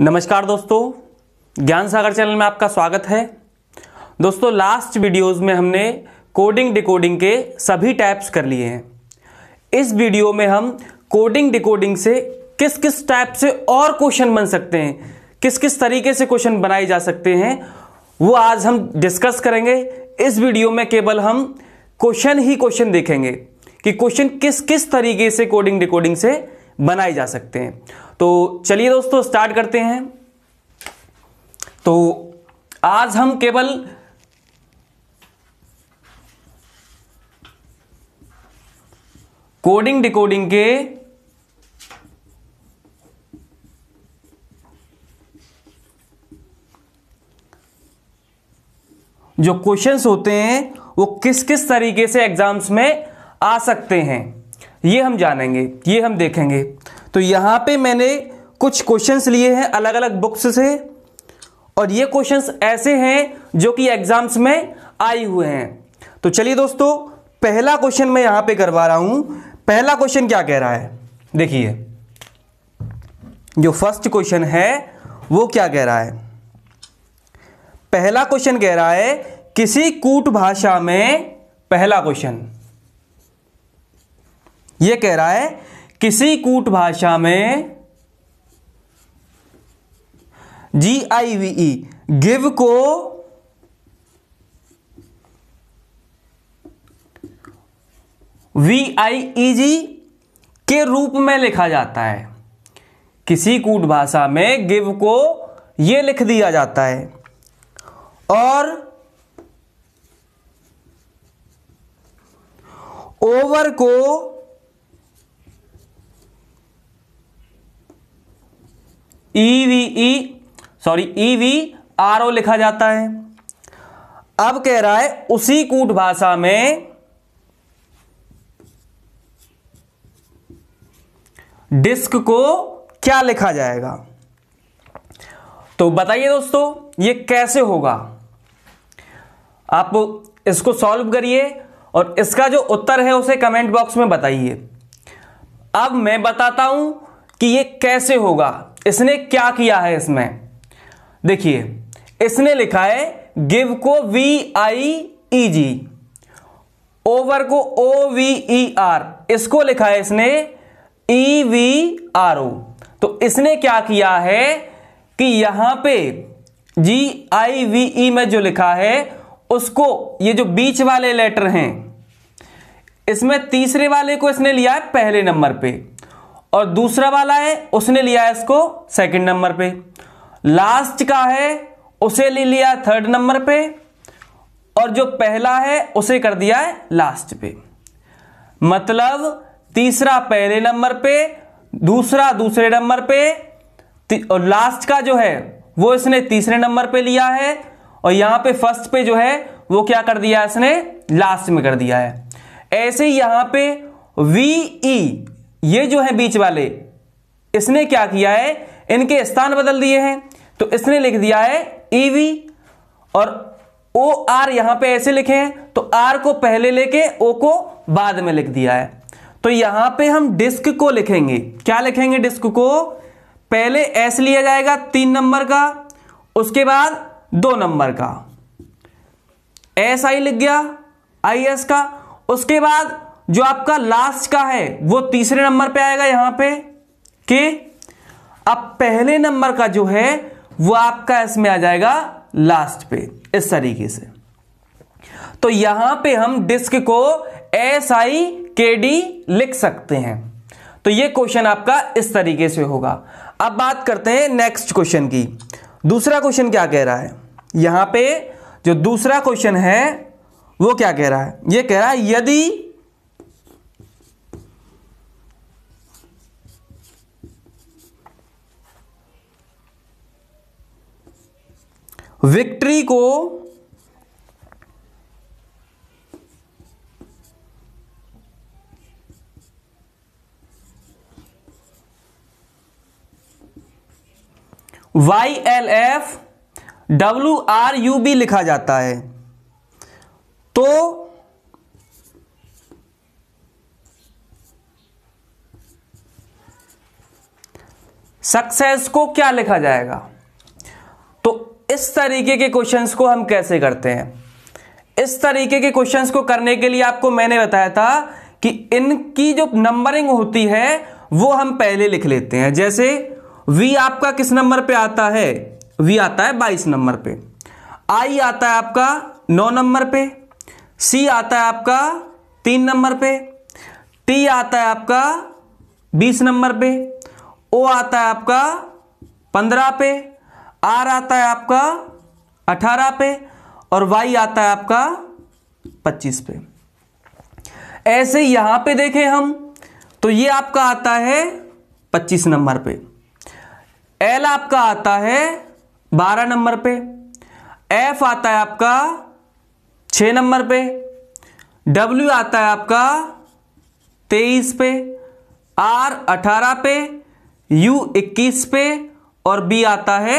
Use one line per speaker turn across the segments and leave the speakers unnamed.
नमस्कार दोस्तों ज्ञान सागर चैनल में आपका स्वागत है दोस्तों लास्ट वीडियोस में हमने कोडिंग डिकोडिंग के सभी टाइप्स कर लिए हैं इस वीडियो में हम कोडिंग डिकोडिंग से किस किस टाइप से और क्वेश्चन बन सकते हैं किस किस तरीके से क्वेश्चन बनाए जा सकते हैं वो आज हम डिस्कस करेंगे इस वीडियो में केवल हम क्वेश्चन ही क्वेश्चन देखेंगे कि क्वेश्चन किस किस तरीके से कोडिंग डिकोडिंग से बनाए जा सकते हैं तो चलिए दोस्तों स्टार्ट करते हैं तो आज हम केवल कोडिंग डिकोडिंग के जो क्वेश्चंस होते हैं वो किस किस तरीके से एग्जाम्स में आ सकते हैं ये हम जानेंगे ये हम देखेंगे तो यहाँ पे मैंने कुछ क्वेश्चंस लिए हैं अलग अलग बुक्स से और ये क्वेश्चंस ऐसे हैं जो कि एग्जाम्स में आए हुए हैं तो चलिए दोस्तों पहला क्वेश्चन मैं यहां पे करवा रहा हूं पहला क्वेश्चन क्या कह रहा है देखिए जो फर्स्ट क्वेश्चन है वो क्या कह रहा है पहला क्वेश्चन कह रहा है किसी कूट भाषा में पहला क्वेश्चन ये कह रहा है किसी कूट भाषा में G I V E give को वी आई ई जी के रूप में लिखा जाता है किसी कूट भाषा में गिव को यह लिख दिया जाता है और ओवर को E V E sorry E V R O लिखा जाता है अब कह रहा है उसी कूट भाषा में डिस्क को क्या लिखा जाएगा तो बताइए दोस्तों ये कैसे होगा आप इसको सॉल्व करिए और इसका जो उत्तर है उसे कमेंट बॉक्स में बताइए अब मैं बताता हूं कि ये कैसे होगा इसने क्या किया है इसमें देखिए इसने लिखा है गिव को V I E ji over को ओ वी ई आर इसको लिखा है इसने ई वी आर ओ तो इसने क्या किया है कि यहां पे जी आई वी ई में जो लिखा है उसको ये जो बीच वाले लेटर हैं इसमें तीसरे वाले को इसने लिया है पहले नंबर पे और दूसरा वाला है उसने लिया है इसको सेकंड नंबर पे लास्ट का है उसे ले लिया थर्ड नंबर पे और जो पहला है उसे कर दिया है लास्ट पे मतलब तीसरा पहले नंबर पे दूसरा दूसरे नंबर पे और लास्ट का जो है वो इसने तीसरे नंबर पे लिया है और यहां पे फर्स्ट पे जो है वो क्या कर दिया इसने लास्ट में कर दिया है ऐसे ही यहां पे वी ई e ये जो है बीच वाले इसने क्या किया है इनके स्थान बदल दिए हैं तो इसने लिख दिया है ईवी e और ओ आर यहां पे ऐसे लिखे हैं तो आर को पहले लेके ओ को बाद में लिख दिया है तो यहां पे हम डिस्क को लिखेंगे क्या लिखेंगे डिस्क को पहले एस लिया जाएगा तीन नंबर का उसके बाद दो नंबर का एस आई लिख गया आई एस का उसके बाद जो आपका लास्ट का है वो तीसरे नंबर पे आएगा यहां पे कि अब पहले नंबर का जो है वो आपका इसमें आ जाएगा लास्ट पे इस तरीके से तो यहां पे हम डिस्क को एस आई के डी लिख सकते हैं तो ये क्वेश्चन आपका इस तरीके से होगा अब बात करते हैं नेक्स्ट क्वेश्चन की दूसरा क्वेश्चन क्या कह रहा है यहां पे जो दूसरा क्वेश्चन है वो क्या कह रहा है ये कह रहा है यदि विक्ट्री को Y L F W R U B लिखा जाता है तो सक्सेस को क्या लिखा जाएगा तो इस तरीके के क्वेश्चंस को हम कैसे करते हैं इस तरीके के क्वेश्चंस को करने के लिए आपको मैंने बताया था कि इनकी जो नंबरिंग होती है वो हम पहले लिख लेते हैं जैसे वी आपका किस नंबर पे आता है वी आता है बाईस नंबर पे आई आता है आपका नौ नंबर पे सी आता है आपका तीन नंबर पे टी आता है आपका बीस नंबर पे ओ आता है आपका पंद्रह पे आर आता है आपका अठारह पे और वाई आता है आपका पच्चीस पे ऐसे यहां पे देखें हम तो ये आपका आता है पच्चीस नंबर पे एल आपका आता है बारह नंबर पे एफ आता है आपका छ नंबर पे डब्ल्यू आता है आपका तेईस पे आर अठारह पे यू इक्कीस पे और बी आता है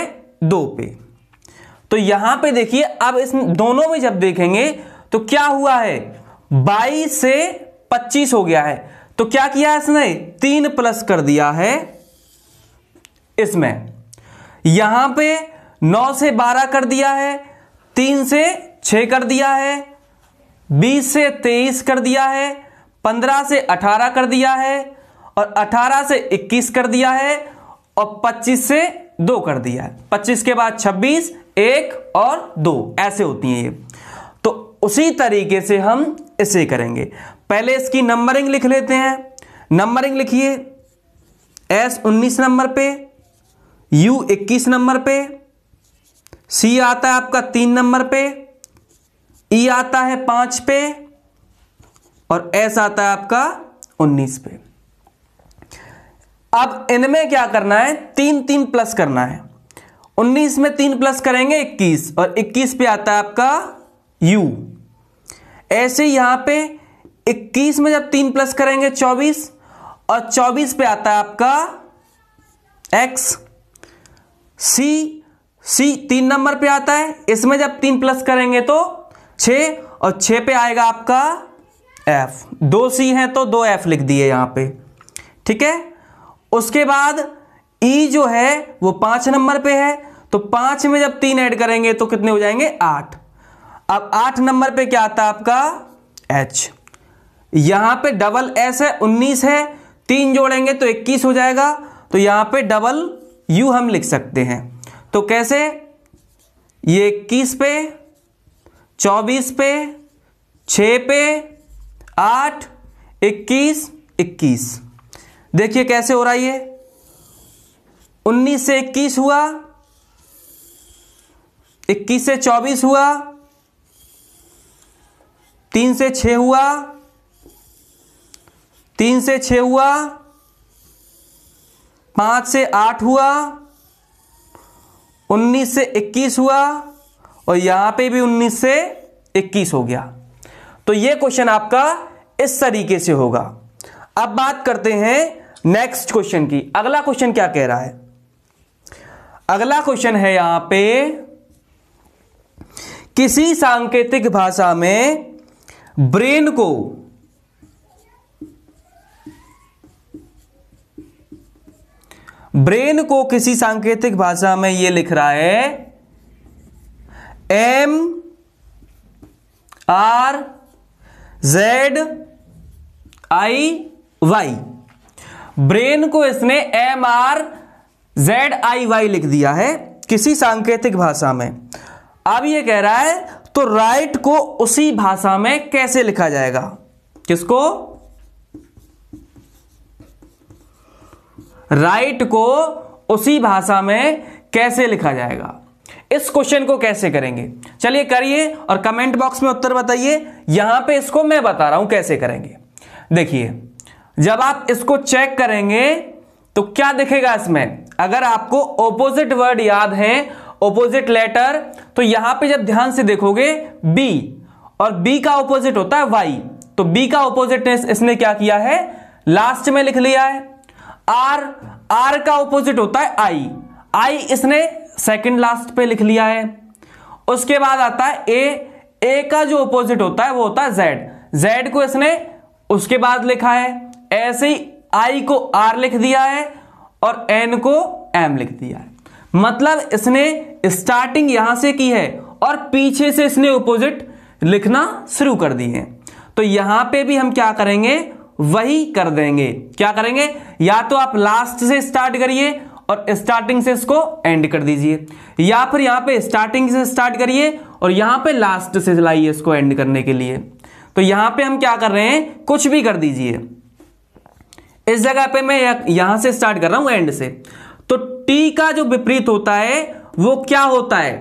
दो पे तो यहां पे देखिए अब इस दोनों में जब देखेंगे तो क्या हुआ है बाईस से पच्चीस हो गया है तो क्या किया इसने तीन प्लस कर दिया है इसमें यहां पे नौ से बारह कर दिया है तीन से छह कर दिया है बीस से तेईस कर दिया है पंद्रह से अठारह कर दिया है और अठारह से इक्कीस कर दिया है और पच्चीस से दो कर दिया पच्चीस के बाद छब्बीस एक और दो ऐसे होती हैं ये तो उसी तरीके से हम इसे करेंगे पहले इसकी नंबरिंग लिख लेते हैं नंबरिंग लिखिए एस उन्नीस नंबर पे यू इक्कीस नंबर पे सी आता है आपका तीन नंबर पे ई e आता है पांच पे और एस आता है आपका उन्नीस पे अब इनमें क्या करना है तीन तीन प्लस करना है उन्नीस में तीन प्लस करेंगे इक्कीस और इक्कीस पे आता है आपका यू ऐसे यहां पे इक्कीस में जब तीन प्लस करेंगे चौबीस और चौबीस पे आता है आपका एक्स सी सी तीन नंबर पे आता है इसमें जब तीन प्लस करेंगे तो छ और छ पे आएगा आपका एफ दो सी हैं तो दो एफ लिख दिए यहां पे ठीक है उसके बाद ई e जो है वो पांच नंबर पे है तो पांच में जब तीन ऐड करेंगे तो कितने हो जाएंगे आठ अब आठ नंबर पे क्या आता है आपका एच यहां पे डबल एस है उन्नीस है तीन जोड़ेंगे तो इक्कीस हो जाएगा तो यहां पे डबल यू हम लिख सकते हैं तो कैसे ये इक्कीस पे चौबीस पे छ पे आठ इक्कीस इक्कीस देखिए कैसे हो रहा है ये उन्नीस से इक्कीस हुआ इक्कीस से चौबीस हुआ तीन से छ हुआ तीन से छ हुआ पांच से आठ हुआ उन्नीस से इक्कीस हुआ और यहां पे भी उन्नीस से इक्कीस हो गया तो ये क्वेश्चन आपका इस तरीके से होगा अब बात करते हैं नेक्स्ट क्वेश्चन की अगला क्वेश्चन क्या कह रहा है अगला क्वेश्चन है यहां पे किसी सांकेतिक भाषा में ब्रेन को ब्रेन को किसी सांकेतिक भाषा में यह लिख रहा है M R Z I Y brain को इसने M R Z I Y लिख दिया है किसी सांकेतिक भाषा में अब ये कह रहा है तो राइट को उसी भाषा में कैसे लिखा जाएगा किसको राइट को उसी भाषा में कैसे लिखा जाएगा इस क्वेश्चन को कैसे करेंगे चलिए करिए और कमेंट बॉक्स में उत्तर बताइए यहां पे इसको मैं बता रहा हूं कैसे करेंगे देखिए जब आप इसको चेक करेंगे तो क्या दिखेगा इसमें अगर आपको ओपोजिट वर्ड याद है ओपोजिट लेटर तो यहां पे जब ध्यान से देखोगे बी और बी का ओपोजिट होता है वाई तो बी का ओपोजिट इसने क्या किया है लास्ट में लिख लिया है आर आर का ओपोजिट होता है आई आई इसने सेकंड लास्ट पे लिख लिया है उसके बाद आता है ए ए का जो ओपोजिट होता है वो होता है जेड जेड को इसने उसके बाद लिखा है ऐसे ही आई को आर लिख दिया है और एन को एम लिख दिया है मतलब इसने स्टार्टिंग यहां से की है और पीछे से इसने ओपोजिट लिखना शुरू कर दी है तो यहां पे भी हम क्या करेंगे वही कर देंगे क्या करेंगे या तो आप लास्ट से स्टार्ट करिए और स्टार्टिंग से इसको एंड कर दीजिए या फिर यहां पे स्टार्टिंग से स्टार्ट करिए और यहां पे लास्ट से लाइए इसको एंड करने के लिए तो यहां पे हम क्या कर रहे हैं कुछ भी कर दीजिए इस जगह पे मैं यहां से स्टार्ट कर रहा हूं एंड से तो टी का जो विपरीत होता है वो क्या होता है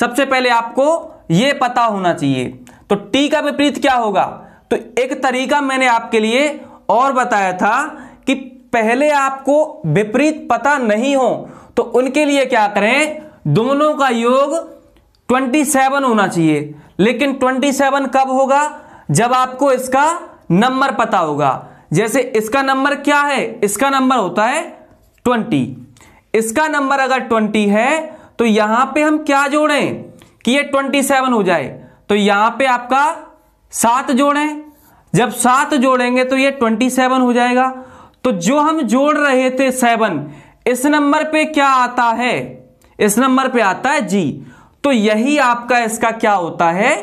सबसे पहले आपको ये पता होना चाहिए तो टी का विपरीत क्या होगा तो एक तरीका मैंने आपके लिए और बताया था कि पहले आपको विपरीत पता नहीं हो तो उनके लिए क्या करें दोनों का योग 27 होना चाहिए लेकिन 27 कब होगा जब आपको इसका नंबर पता होगा जैसे इसका नंबर क्या है इसका नंबर होता है ट्वेंटी इसका नंबर अगर ट्वेंटी है तो यहां पे हम क्या जोड़ें कि ये ट्वेंटी सेवन हो जाए तो यहां पे आपका सात जोड़ें जब सात जोड़ेंगे तो ये ट्वेंटी सेवन हो जाएगा तो जो हम जोड़ रहे थे सेवन इस नंबर पे क्या आता है इस नंबर पे आता है जी तो यही आपका इसका क्या होता है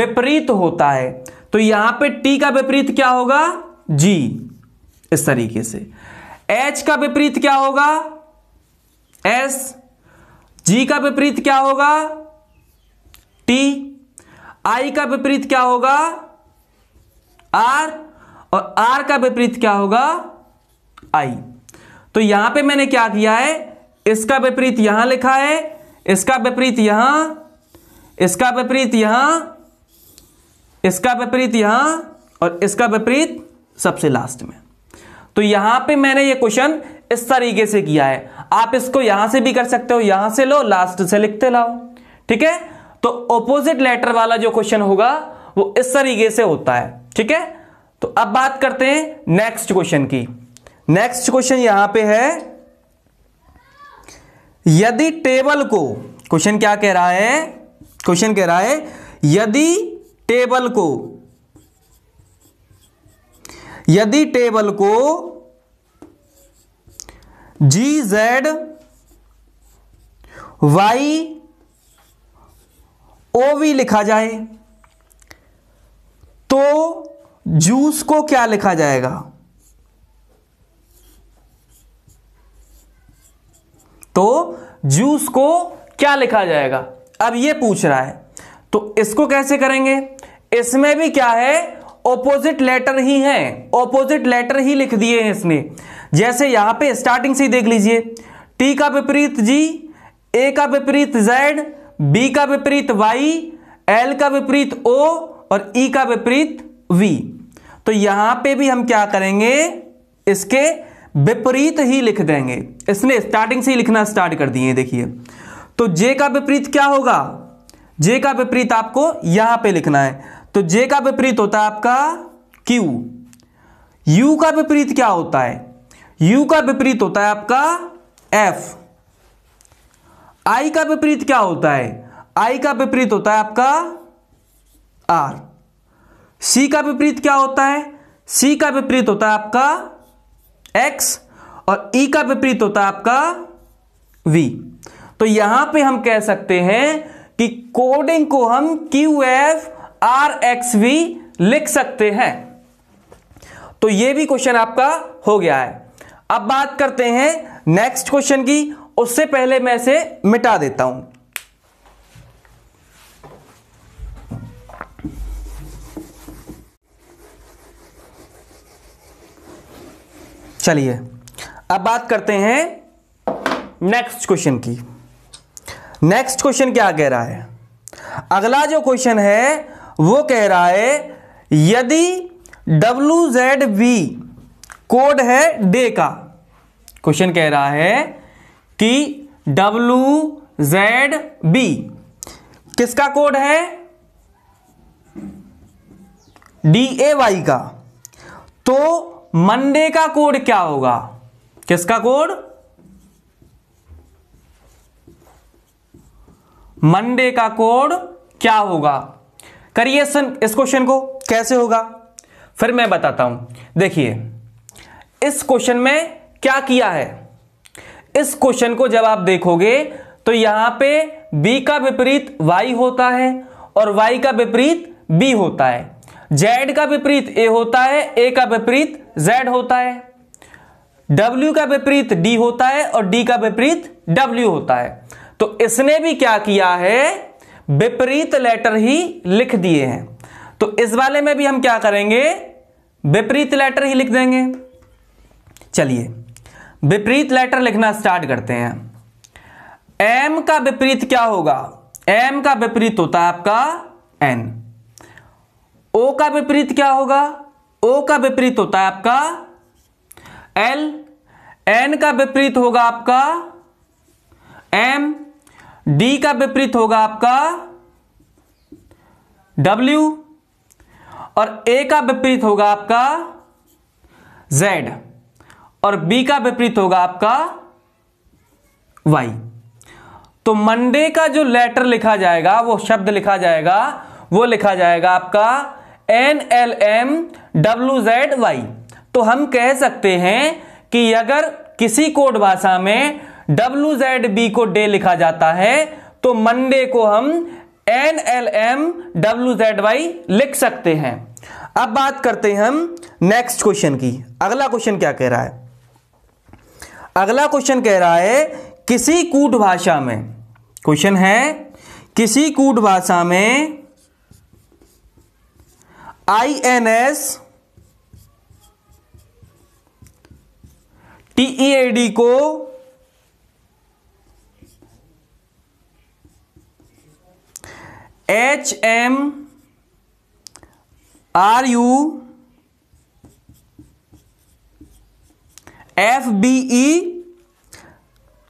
विपरीत होता है तो यहां पे टी का विपरीत क्या होगा जी इस तरीके से एच का विपरीत क्या होगा एस जी का विपरीत क्या होगा टी आई का विपरीत क्या होगा आर और आर का विपरीत क्या होगा आई तो यहां पे मैंने क्या किया है इसका विपरीत यहां लिखा है इसका विपरीत यहां इसका विपरीत यहां इसका विपरीत यहां और इसका विपरीत सबसे लास्ट में तो यहां पे मैंने ये क्वेश्चन इस तरीके से किया है आप इसको यहां से भी कर सकते हो यहां से लो लास्ट से लिखते लाओ ठीक है तो ऑपोजिट लेटर वाला जो क्वेश्चन होगा वो इस तरीके से होता है ठीक है तो अब बात करते हैं नेक्स्ट क्वेश्चन की नेक्स्ट क्वेश्चन यहां पे है यदि टेबल को क्वेश्चन क्या कह रहा है क्वेश्चन कह रहा है यदि टेबल को यदि टेबल को G Z Y O V लिखा जाए तो जूस को क्या लिखा जाएगा तो जूस को क्या लिखा जाएगा अब ये पूछ रहा है तो इसको कैसे करेंगे इसमें भी क्या है ऑपोजिट लेटर ही है ऑपोजिट लेटर ही लिख दिए हैं इसमें जैसे यहां पे स्टार्टिंग से ही देख लीजिए टी का विपरीत जी ए का विपरीत जेड बी का विपरीत वाई एल का विपरीत ओ और ई e का विपरीत वी तो यहां पे भी हम क्या करेंगे इसके विपरीत ही लिख देंगे इसने स्टार्टिंग से ही लिखना स्टार्ट कर दिए देखिए तो जे का विपरीत क्या होगा जे का विपरीत आपको यहां पे लिखना है तो जे का विपरीत होता है आपका क्यू यू का विपरीत क्या होता है यू का विपरीत होता है आपका एफ आई का विपरीत क्या होता है आई का विपरीत होता है आपका आर सी का विपरीत क्या होता है सी का विपरीत होता है आपका एक्स और ई e का विपरीत होता है आपका वी तो यहां पे हम कह सकते हैं कि कोडिंग को हम Q F R X V लिख सकते हैं तो ये भी क्वेश्चन आपका हो गया है अब बात करते हैं नेक्स्ट क्वेश्चन की उससे पहले मैं इसे मिटा देता हूं चलिए अब बात करते हैं नेक्स्ट क्वेश्चन की नेक्स्ट क्वेश्चन क्या कह रहा है अगला जो क्वेश्चन है वो कह रहा है यदि डब्ल्यू जेड वी कोड है डे का क्वेश्चन कह रहा है कि डब्ल्यू जेड बी किसका कोड है डी ए वाई का तो मंडे का कोड क्या होगा किसका कोड मंडे का कोड क्या होगा करिए इस क्वेश्चन को कैसे होगा फिर मैं बताता हूं देखिए इस क्वेश्चन में क्या किया है इस क्वेश्चन को जब आप देखोगे तो यहां पे b का विपरीत y होता है और y का विपरीत b होता है z का विपरीत a होता है a का विपरीत z होता है w का विपरीत d होता है और d का विपरीत w होता है तो इसने भी क्या किया है विपरीत लेटर ही लिख दिए हैं तो इस वाले में भी हम क्या करेंगे विपरीत लेटर ही लिख देंगे चलिए विपरीत लेटर लिखना स्टार्ट करते हैं एम का विपरीत क्या होगा एम का विपरीत होता है आपका एन ओ का विपरीत क्या होगा ओ का विपरीत होता है आपका एल एन का विपरीत होगा आपका एम डी का विपरीत होगा आपका डब्ल्यू और ए का विपरीत होगा आपका जेड और बी का विपरीत होगा आपका वाई तो मंडे का जो लेटर लिखा जाएगा वो शब्द लिखा जाएगा वो लिखा जाएगा आपका N L M W Z Y तो हम कह सकते हैं कि अगर किसी कोड भाषा में डब्ल्यू जेड बी को डे लिखा जाता है तो मंडे को हम N L M W Z Y लिख सकते हैं अब बात करते हैं हम नेक्स्ट क्वेश्चन की अगला क्वेश्चन क्या कह रहा है अगला क्वेश्चन कह रहा है किसी कूट भाषा में क्वेश्चन है किसी कूट भाषा में I N S T D को H M R U F B E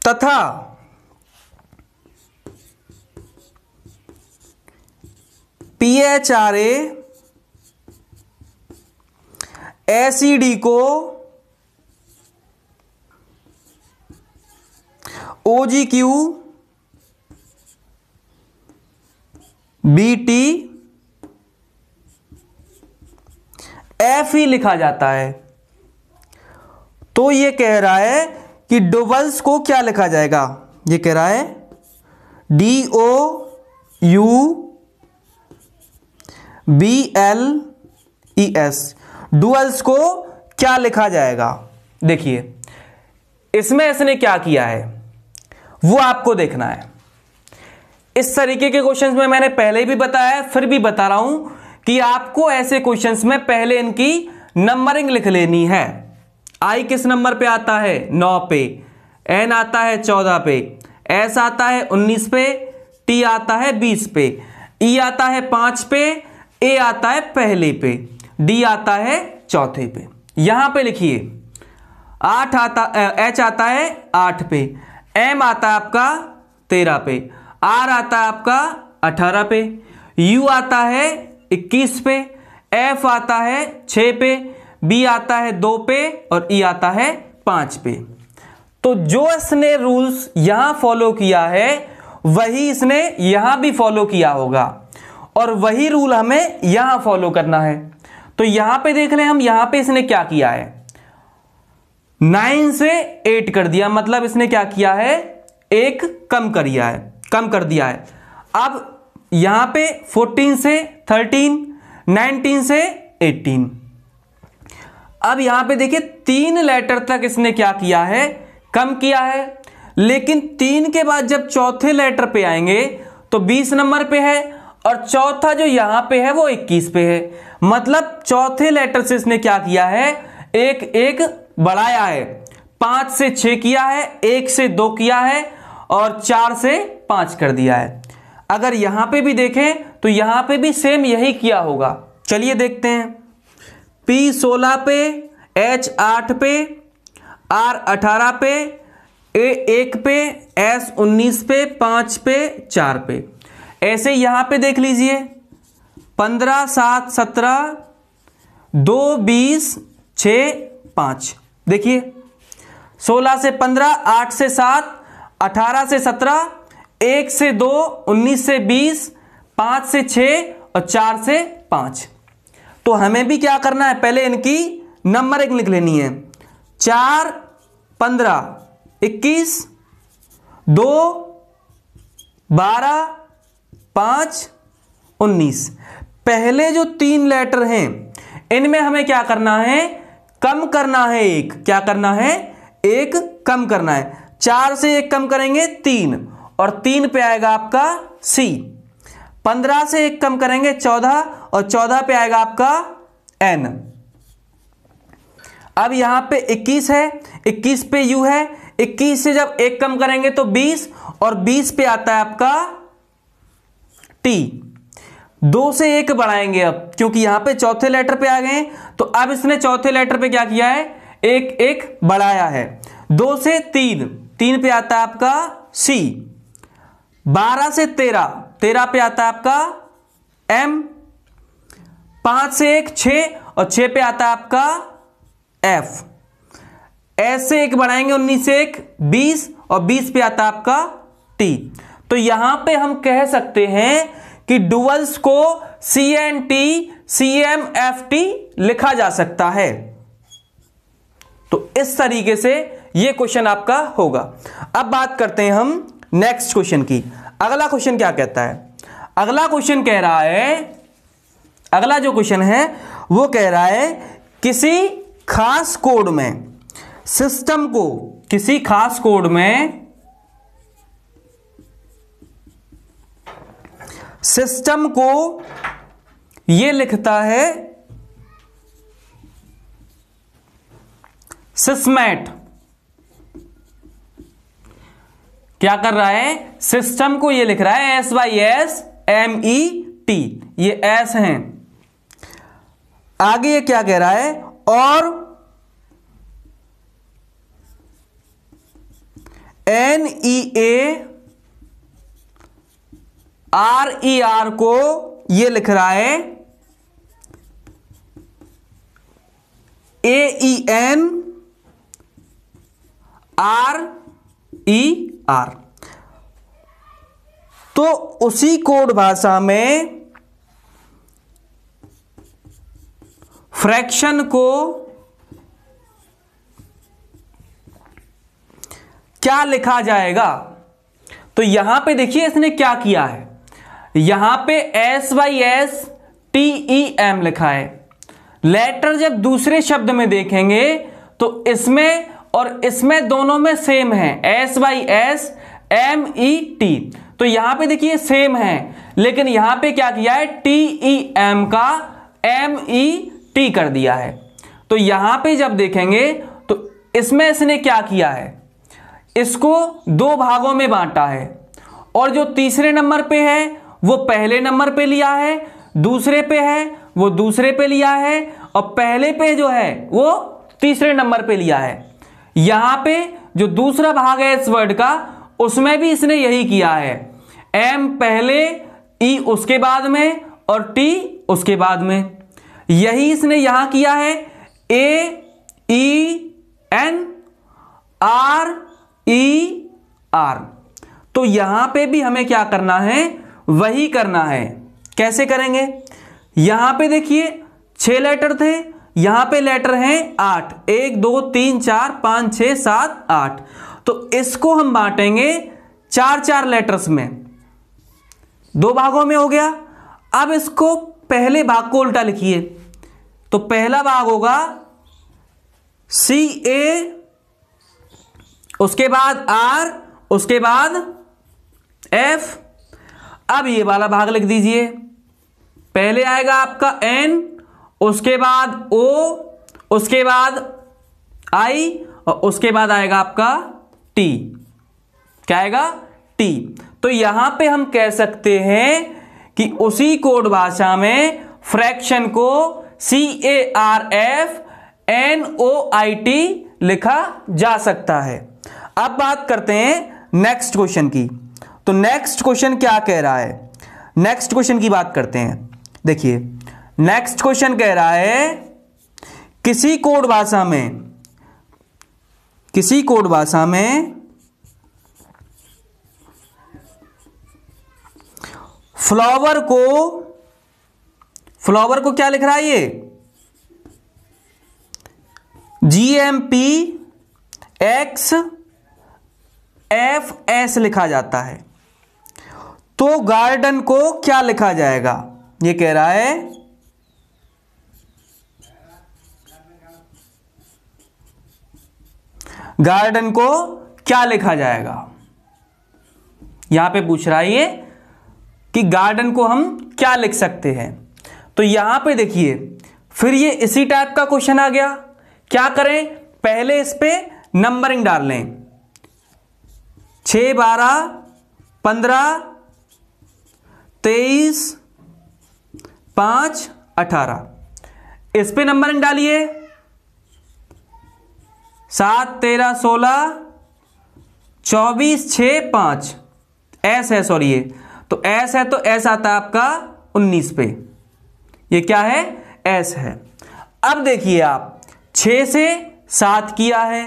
तथा P H R A A C D को O G Q B T F ही लिखा जाता है तो ये कह रहा है कि डुबल्स को क्या लिखा जाएगा ये कह रहा है D O U B L E S doubles को क्या लिखा जाएगा देखिए इसमें इसने क्या किया है वो आपको देखना है इस तरीके के क्वेश्चंस में मैंने पहले भी बताया फिर भी बता रहा हूं कि आपको ऐसे क्वेश्चंस में पहले इनकी नंबरिंग लिख लेनी है आई किस नंबर पे आता है नौ पे एन आता है चौदह पे एस आता है उन्नीस पे टी आता है बीस पे ई e आता है पांच पे ए आता है पहले पे डी आता है चौथे पे यहां पे लिखिए आठ आता एच आता है आठ पे एम आता है आपका तेरह पे आर आता है आपका अठारह पे यू आता है इक्कीस पे एफ आता है छ पे बी आता है दो पे और ई e आता है पांच पे तो जो इसने रूल्स यहां फॉलो किया है वही इसने यहां भी फॉलो किया होगा और वही रूल हमें यहां फॉलो करना है तो यहां पे देख लें हम यहां पे इसने क्या किया है नाइन से एट कर दिया मतलब इसने क्या किया है एक कम कर दिया है कम कर दिया है अब यहां पे 14 से 13, 19 से 18 अब यहां पे देखिए तीन लेटर तक इसने क्या किया है कम किया है लेकिन तीन के बाद जब चौथे लेटर पे आएंगे तो 20 नंबर पे है और चौथा जो यहां पे है वो 21 पे है मतलब चौथे लेटर से इसने क्या किया है एक एक बढ़ाया है पांच से छ किया है एक से दो किया है और चार से पाँच कर दिया है अगर यहाँ पे भी देखें तो यहाँ पे भी सेम यही किया होगा चलिए देखते हैं पी सोलह पे एच आठ पे आर 18 पे ए एक पे एस उन्नीस पे पाँच पे चार पे ऐसे यहाँ पे देख लीजिए पंद्रह सात सत्रह दो बीस छ पाँच देखिए सोलह से पंद्रह आठ से सात अठारह से सत्रह एक से दो उन्नीस से बीस पांच से छ और चार से पांच तो हमें भी क्या करना है पहले इनकी नंबर एक लिख लेनी है चार पंद्रह इक्कीस दो बारह पांच उन्नीस पहले जो तीन लेटर हैं इनमें हमें क्या करना है कम करना है एक क्या करना है एक कम करना है चार से एक कम करेंगे तीन और तीन पे आएगा आपका सी पंद्रह से एक कम करेंगे चौदह और चौदह पे आएगा आपका एन अब यहां पे इक्कीस है इक्कीस पे यू है इक्कीस से जब एक कम करेंगे तो बीस और बीस पे आता है आपका टी दो से एक बढ़ाएंगे अब क्योंकि यहां पे चौथे लेटर पे आ गए तो अब इसने चौथे लेटर पे क्या किया है एक एक बढ़ाया है दो से तीन तीन पे आता है आपका सी बारह से तेरह तेरह पे आता है आपका एम पांच से एक छ और छ पे आता है आपका एफ ऐसे एक बढ़ाएंगे उन्नीस से एक बीस और बीस पे आता है आपका टी तो यहां पे हम कह सकते हैं कि डुअल्स को C N T C M F T लिखा जा सकता है तो इस तरीके से ये क्वेश्चन आपका होगा अब बात करते हैं हम नेक्स्ट क्वेश्चन की अगला क्वेश्चन क्या कहता है अगला क्वेश्चन कह रहा है अगला जो क्वेश्चन है वो कह रहा है किसी खास कोड में सिस्टम को किसी खास कोड में सिस्टम को यह लिखता है सिस्मेट क्या कर रहा है सिस्टम को ये लिख रहा है S Y S M E T ये एस हैं आगे ये क्या कह रहा है और N E A R E R को ये लिख रहा है A E N R E R तो उसी कोड भाषा में फ्रैक्शन को क्या लिखा जाएगा तो यहां पे देखिए इसने क्या किया है यहां पे S Y S T E M लिखा है लेटर जब दूसरे शब्द में देखेंगे तो इसमें और इसमें दोनों में सेम है S Y S M E T तो यहां पे देखिए सेम है लेकिन यहां पे क्या किया है टी ई एम का एम ई टी कर दिया है तो यहां पे जब देखेंगे तो इसमें इसने क्या किया है इसको दो भागों में बांटा है और जो तीसरे नंबर पे है वो पहले नंबर पे लिया है दूसरे पे है वो दूसरे पे लिया है और पहले पे जो है वो तीसरे नंबर पे लिया है यहां पे जो दूसरा भाग है इस वर्ड का उसमें भी इसने यही किया है एम पहले ई e उसके बाद में और टी उसके बाद में यही इसने यहां किया है A E N R E R तो यहां पे भी हमें क्या करना है वही करना है कैसे करेंगे यहां पे देखिए छह लेटर थे यहां पे लेटर हैं आठ एक दो तीन चार पांच छ सात आठ तो इसको हम बांटेंगे चार चार लेटर्स में दो भागों में हो गया अब इसको पहले भाग को उल्टा लिखिए तो पहला भाग होगा सी ए उसके बाद आर उसके बाद एफ अब ये वाला भाग लिख दीजिए पहले आएगा आपका एन उसके बाद ओ उसके बाद आई और उसके बाद आएगा आपका टी क्या आएगा टी तो यहां पे हम कह सकते हैं कि उसी कोड भाषा में फ्रैक्शन को C A R F N O I T लिखा जा सकता है अब बात करते हैं नेक्स्ट क्वेश्चन की तो नेक्स्ट क्वेश्चन क्या कह रहा है नेक्स्ट क्वेश्चन की बात करते हैं देखिए नेक्स्ट क्वेश्चन कह रहा है किसी कोड भाषा में किसी कोड भाषा में फ्लावर को फ्लावर को क्या लिख रहा है ये G M P X F S लिखा जाता है तो गार्डन को क्या लिखा जाएगा ये कह रहा है गार्डन को क्या लिखा जाएगा यहां पे पूछ रहा है ये कि गार्डन को हम क्या लिख सकते हैं तो यहां पे देखिए फिर ये इसी टाइप का क्वेश्चन आ गया क्या करें पहले इस पे नंबरिंग डाल लें छ बारह पंद्रह तेईस पांच अठारह इस पे नंबरिंग डालिए सात तेरह सोलह चौबीस छ पाँच एस है सॉरी ये तो एस है तो एस आता है आपका उन्नीस पे ये क्या है एस है अब देखिए आप छ से सात किया है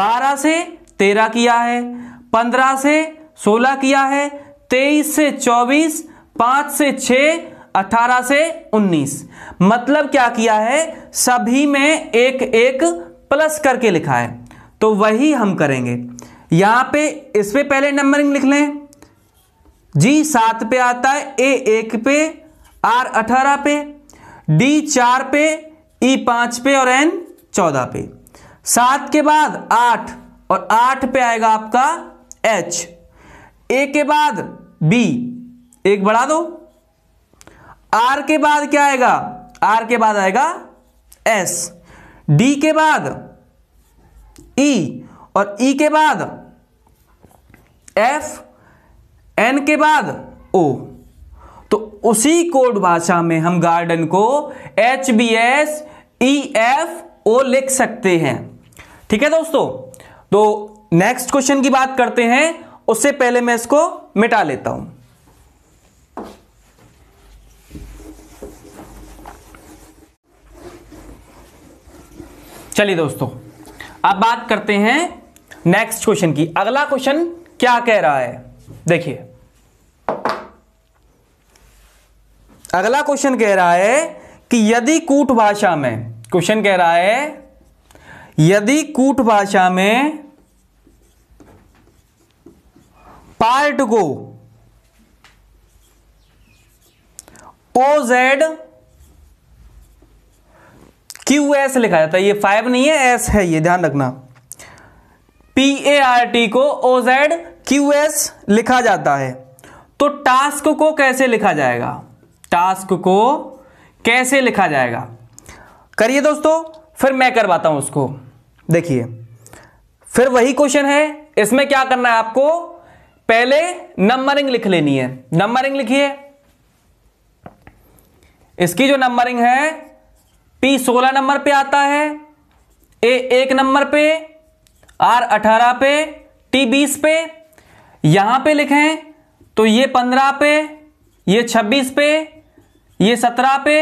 बारह से तेरह किया है पंद्रह से सोलह किया है तेईस से चौबीस पाँच से छ अठारह से उन्नीस मतलब क्या किया है सभी में एक एक प्लस करके लिखा है तो वही हम करेंगे यहां पे इस पे पहले नंबरिंग लिख लें जी सात पे आता है ए एक पे आर अठारह पे डी चार पे ई e पांच पे और एन चौदह पे सात के बाद आठ और आठ पे आएगा आपका एच ए के बाद बी एक बढ़ा दो आर के बाद क्या आएगा आर के बाद आएगा एस डी के बाद ई और ई के बाद एफ एन के बाद ओ तो उसी कोड भाषा में हम गार्डन को H B S E F O लिख सकते हैं ठीक है दोस्तों तो नेक्स्ट क्वेश्चन की बात करते हैं उससे पहले मैं इसको मिटा लेता हूं चलिए दोस्तों अब बात करते हैं नेक्स्ट क्वेश्चन की अगला क्वेश्चन क्या कह रहा है देखिए अगला क्वेश्चन कह रहा है कि यदि कूट भाषा में क्वेश्चन कह रहा है यदि कूट भाषा में पार्ट को ओ जेड क्यू एस लिखा जाता है ये फाइव नहीं है एस है ये ध्यान रखना पी ए आर टी को ओ जेड क्यू एस लिखा जाता है तो टास्क को कैसे लिखा जाएगा टास्क को कैसे लिखा जाएगा करिए दोस्तों फिर मैं करवाता हूं उसको देखिए फिर वही क्वेश्चन है इसमें क्या करना है आपको पहले नंबरिंग लिख लेनी है नंबरिंग लिखिए इसकी जो नंबरिंग है पी सोलह नंबर पे आता है ए एक नंबर पे आर अठारह पे टी बीस पे यहां पे लिखें तो ये पंद्रह पे ये छब्बीस पे ये सत्रह पे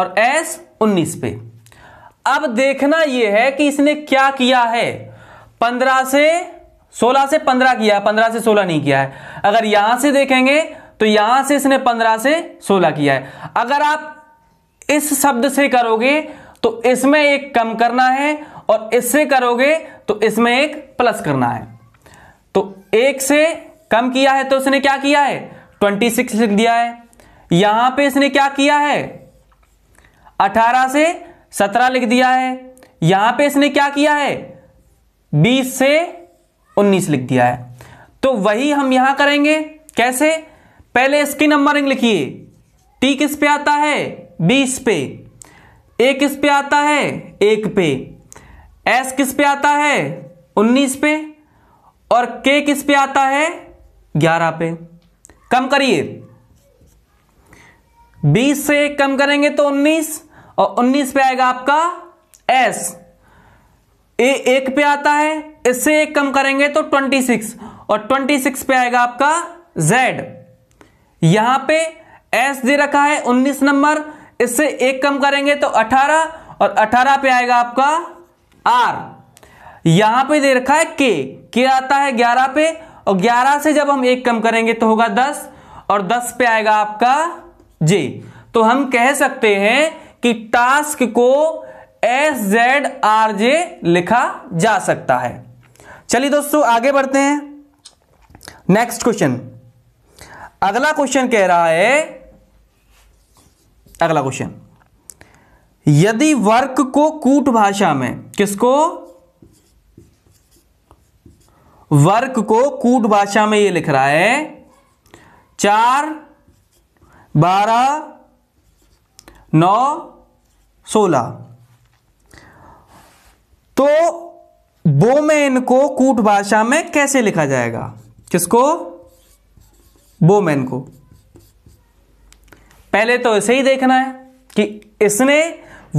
और एस उन्नीस पे अब देखना ये है कि इसने क्या किया है पंद्रह से सोलह से पंद्रह किया पंद्रह से सोलह नहीं किया है अगर यहां से देखेंगे तो यहां से इसने पंद्रह से सोलह किया है अगर आप इस शब्द से करोगे तो इसमें एक कम करना है और इससे करोगे तो इसमें एक प्लस करना है तो एक से कम किया है तो उसने क्या किया है ट्वेंटी सिक्स लिख दिया है यहां पे इसने क्या किया है अठारह से सत्रह लिख दिया है यहां पे इसने क्या किया है बीस से उन्नीस लिख दिया है तो वही हम यहां करेंगे कैसे पहले इसकी नंबरिंग लिखिए टी किस पे आता है बीस पे ए किस पे आता है एक पे एस किस पे आता है उन्नीस पे और के किस पे आता है ग्यारह पे कम करिए बीस से एक कम करेंगे तो उन्नीस और उन्नीस पे आएगा आपका एस ए एक पे आता है इससे एक कम करेंगे तो ट्वेंटी सिक्स और ट्वेंटी सिक्स पे आएगा आपका जेड यहां पे एस दे रखा है उन्नीस नंबर इससे एक कम करेंगे तो 18 और 18 पे आएगा आपका आर यहां पे दे रखा है के के आता है 11 पे और 11 से जब हम एक कम करेंगे तो होगा 10 और 10 पे आएगा आपका जे तो हम कह सकते हैं कि टास्क को एस जेड आर जे लिखा जा सकता है चलिए दोस्तों आगे बढ़ते हैं नेक्स्ट क्वेश्चन अगला क्वेश्चन कह रहा है अगला क्वेश्चन यदि वर्क को कूट भाषा में किसको वर्क को कूट भाषा में ये लिख रहा है चार बारह नौ सोलह तो बोमेन को कूट भाषा में कैसे लिखा जाएगा किसको बोमेन को पहले तो ऐसे ही देखना है कि इसने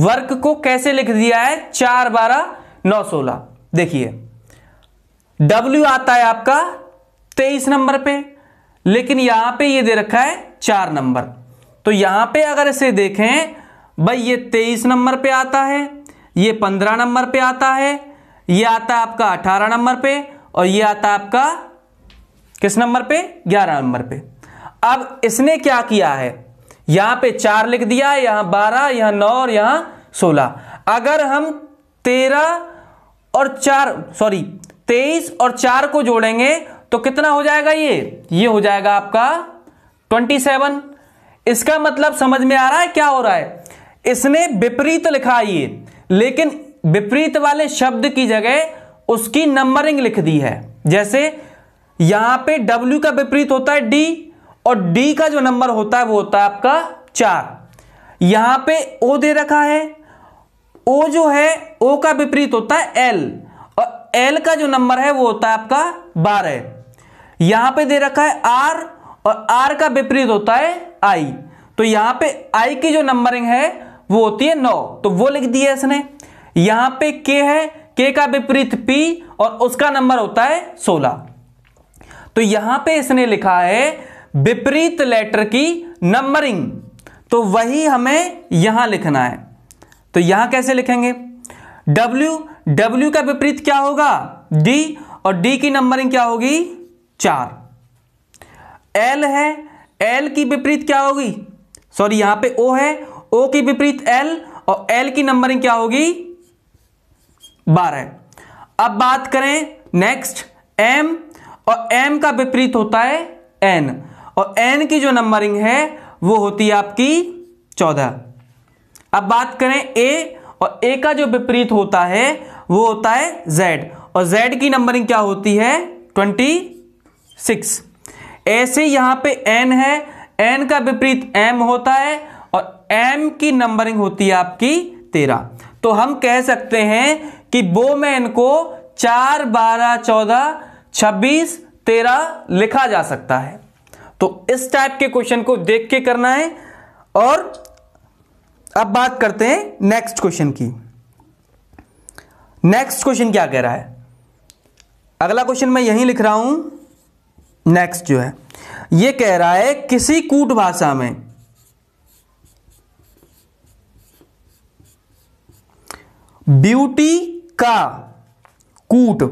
वर्क को कैसे लिख दिया है चार बारह नौ सोलह देखिए डब्ल्यू आता है आपका तेईस नंबर पे लेकिन यहां पे ये दे रखा है चार नंबर तो यहां पे अगर इसे देखें भाई ये तेईस नंबर पे आता है ये पंद्रह नंबर पे आता है ये आता है आपका अठारह नंबर पे और ये आता है आपका किस नंबर पे ग्यारह नंबर पे अब इसने क्या किया है यहां पे चार लिख दिया यहां बारह यहां नौ और यहां सोलह अगर हम तेरह और चार सॉरी तेईस और चार को जोड़ेंगे तो कितना हो जाएगा ये ये हो जाएगा आपका ट्वेंटी सेवन इसका मतलब समझ में आ रहा है क्या हो रहा है इसने विपरीत लिखा ये लेकिन विपरीत वाले शब्द की जगह उसकी नंबरिंग लिख दी है जैसे यहां पे W का विपरीत होता है D और डी का जो नंबर होता है वो होता है आपका चार यहां पे ओ दे रखा है ओ जो है ओ का विपरीत होता है एल और एल का जो नंबर है वो होता है आपका बारह यहां पे दे रखा है आर और आर का विपरीत होता है आई तो यहां पे आई की जो नंबरिंग है वो होती है नौ तो वो लिख दिया इसने यहां पे के है के का विपरीत पी और उसका नंबर होता है सोलह तो यहां पे इसने लिखा है विपरीत लेटर की नंबरिंग तो वही हमें यहां लिखना है तो यहां कैसे लिखेंगे W W का विपरीत क्या होगा D और D की नंबरिंग क्या होगी चार L है L की विपरीत क्या होगी सॉरी यहां पे O है O की विपरीत L और L की नंबरिंग क्या होगी बारह अब बात करें नेक्स्ट M और M का विपरीत होता है N और एन की जो नंबरिंग है वो होती है आपकी चौदह अब बात करें ए और ए का जो विपरीत होता है वो होता है जेड और जेड की नंबरिंग क्या होती है ट्वेंटी सिक्स ऐसे यहां पे एन है एन का विपरीत एम होता है और एम की नंबरिंग होती है आपकी तेरह तो हम कह सकते हैं कि बो बोमैन को चार बारह चौदह छब्बीस तेरह लिखा जा सकता है तो इस टाइप के क्वेश्चन को देख के करना है और अब बात करते हैं नेक्स्ट क्वेश्चन की नेक्स्ट क्वेश्चन क्या कह रहा है अगला क्वेश्चन मैं यहीं लिख रहा हूं नेक्स्ट जो है यह कह रहा है किसी कूट भाषा में ब्यूटी का कूट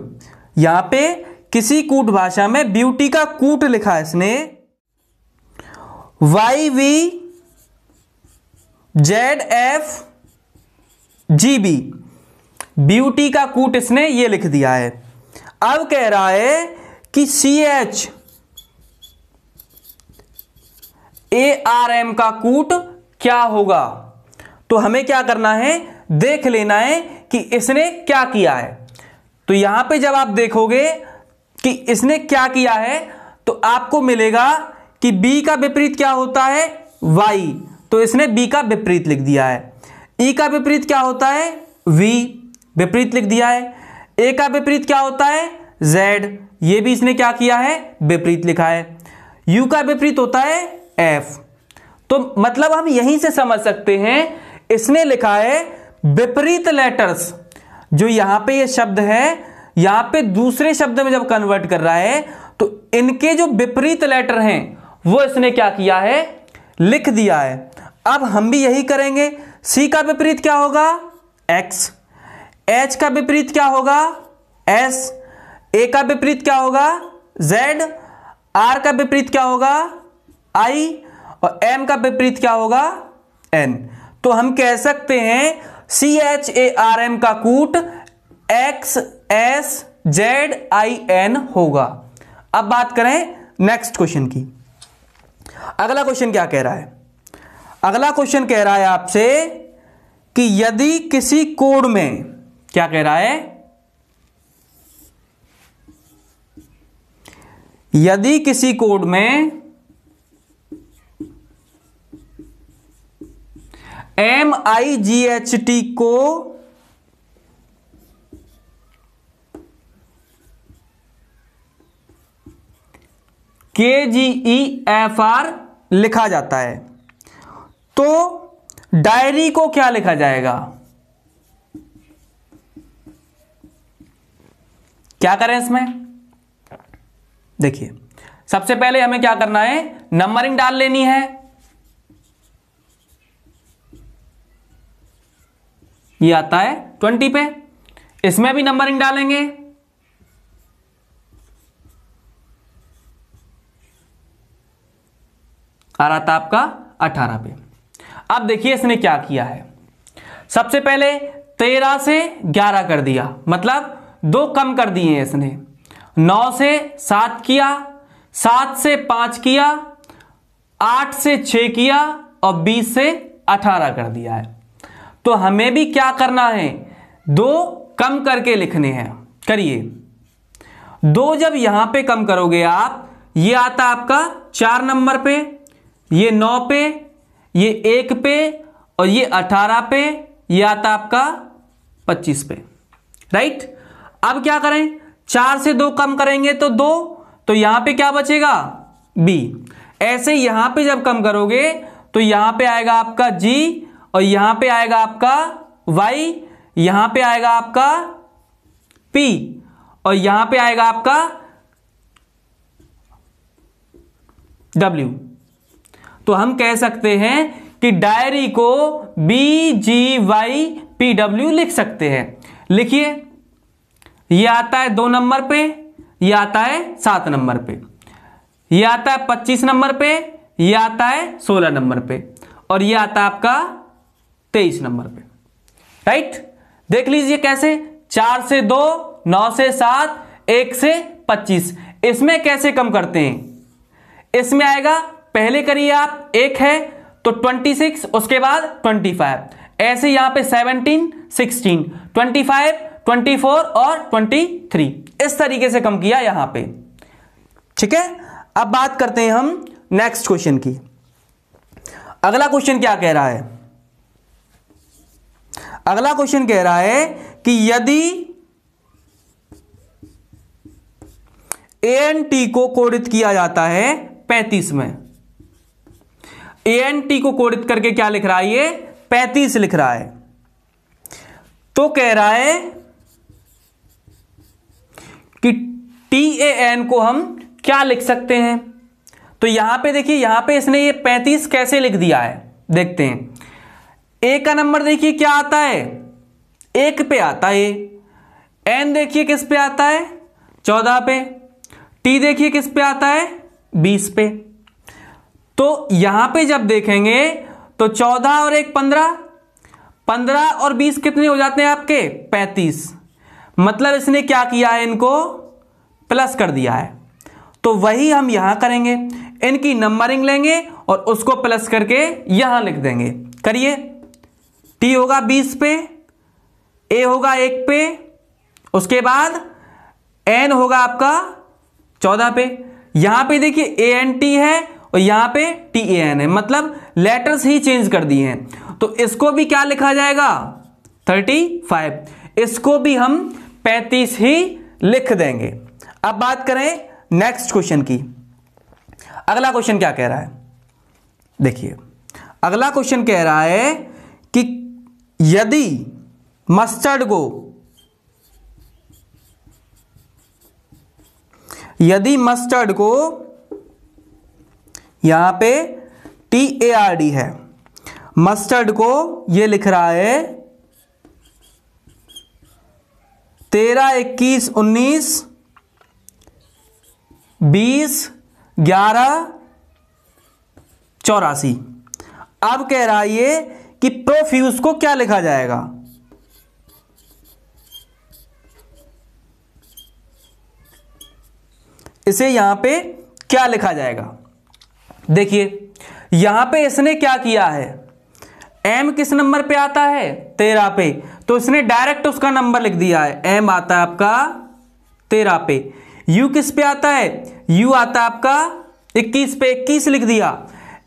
यहां पे किसी कूट भाषा में ब्यूटी का कूट लिखा है इसने Y V Z F G B beauty का कूट इसने ये लिख दिया है अब कह रहा है कि C H A R M का कूट क्या होगा तो हमें क्या करना है देख लेना है कि इसने क्या किया है तो यहां पे जब आप देखोगे कि इसने क्या किया है तो आपको मिलेगा कि बी का विपरीत क्या होता है वाई तो इसने बी का विपरीत लिख दिया है ई e का विपरीत क्या होता है वी विपरीत लिख दिया है ए का विपरीत क्या होता है जेड ये भी इसने क्या किया है विपरीत लिखा है यू का विपरीत होता है एफ तो मतलब हम यहीं से समझ सकते हैं इसने लिखा है विपरीत लेटर्स जो यहां पे ये शब्द है यहां पे दूसरे शब्द में जब कन्वर्ट कर रहा है तो इनके जो विपरीत लेटर हैं वो इसने क्या किया है लिख दिया है अब हम भी यही करेंगे सी का विपरीत क्या होगा एक्स एच का विपरीत क्या होगा एस ए का विपरीत क्या होगा जेड आर का विपरीत क्या होगा आई और एम का विपरीत क्या होगा एन तो हम कह सकते हैं C H A R M का कूट X S Z I N होगा अब बात करें नेक्स्ट क्वेश्चन की अगला क्वेश्चन क्या कह रहा है अगला क्वेश्चन कह रहा है आपसे कि यदि किसी कोड में क्या कह रहा है यदि किसी कोड में M I G H T को के जी ई एफ आर लिखा जाता है तो डायरी को क्या लिखा जाएगा क्या करें इसमें देखिए सबसे पहले हमें क्या करना है नंबरिंग डाल लेनी है ये आता है ट्वेंटी पे इसमें भी नंबरिंग डालेंगे आ रहा था आपका अठारह पे अब देखिए इसने क्या किया है सबसे पहले तेरह से ग्यारह कर दिया मतलब दो कम कर दिए इसने नौ से सात किया सात से पांच किया आठ से छ किया और बीस से अठारह कर दिया है तो हमें भी क्या करना है दो कम करके लिखने हैं करिए दो जब यहां पे कम करोगे आप ये आता आपका चार नंबर पे ये नौ पे ये एक पे और ये अठारह पे ये आता आपका पच्चीस पे राइट अब क्या करें चार से दो कम करेंगे तो दो तो यहां पे क्या बचेगा बी ऐसे यहां पे जब कम करोगे तो यहां पे आएगा आपका जी और यहां पे आएगा आपका वाई यहां पे आएगा आपका पी और यहां पे आएगा आपका डब्ल्यू तो हम कह सकते हैं कि डायरी को B G Y P W लिख सकते हैं लिखिए यह आता है दो नंबर पे यह आता है सात नंबर पे यह आता है पच्चीस नंबर पे यह आता है सोलह नंबर पे और यह आता है आपका तेईस नंबर पे राइट देख लीजिए कैसे चार से दो नौ से सात एक से पच्चीस इसमें कैसे कम करते हैं इसमें आएगा पहले करिए आप एक है तो ट्वेंटी सिक्स उसके बाद ट्वेंटी फाइव ऐसे यहां पे seventeen sixteen twenty five twenty four और ट्वेंटी थ्री इस तरीके से कम किया यहां पे ठीक है अब बात करते हैं हम नेक्स्ट क्वेश्चन की अगला क्वेश्चन क्या कह रहा है अगला क्वेश्चन कह रहा है कि यदि ए एन टी को कोडित किया जाता है पैंतीस में ए एन टी को कोडित करके क्या लिख रहा है ये पैंतीस लिख रहा है तो कह रहा है कि टी ए एन को हम क्या लिख सकते हैं तो यहां पे देखिए यहां पे इसने ये पैंतीस कैसे लिख दिया है देखते हैं ए का नंबर देखिए क्या आता है एक पे आता है एन देखिए किस पे आता है चौदह पे टी देखिए किस पे आता है बीस पे तो यहां पे जब देखेंगे तो चौदह और एक पंद्रह पंद्रह और बीस कितने हो जाते हैं आपके पैंतीस मतलब इसने क्या किया है इनको प्लस कर दिया है तो वही हम यहां करेंगे इनकी नंबरिंग लेंगे और उसको प्लस करके यहां लिख देंगे करिए टी होगा बीस पे ए होगा एक पे उसके बाद एन होगा आपका चौदह पे यहां पे देखिए ए एन टी है और यहां पे टी ए एन है मतलब लेटर्स ही चेंज कर दिए हैं तो इसको भी क्या लिखा जाएगा थर्टी फाइव इसको भी हम पैंतीस ही लिख देंगे अब बात करें नेक्स्ट क्वेश्चन की अगला क्वेश्चन क्या कह रहा है देखिए अगला क्वेश्चन कह रहा है कि यदि मस्टर्ड को यदि मस्टर्ड को यहां पे टी ए आर डी है मस्टर्ड को ये लिख रहा है तेरह इक्कीस उन्नीस बीस ग्यारह चौरासी अब कह रहा है ये कि प्रोफ्यूज को क्या लिखा जाएगा इसे यहां पे क्या लिखा जाएगा देखिए यहां पे इसने क्या किया है एम किस नंबर पे आता है तेरह पे तो इसने डायरेक्ट उसका नंबर लिख दिया है एम आता है आपका तेरह पे यू किस पे आता है यू आता है आपका इक्कीस पे इक्कीस लिख दिया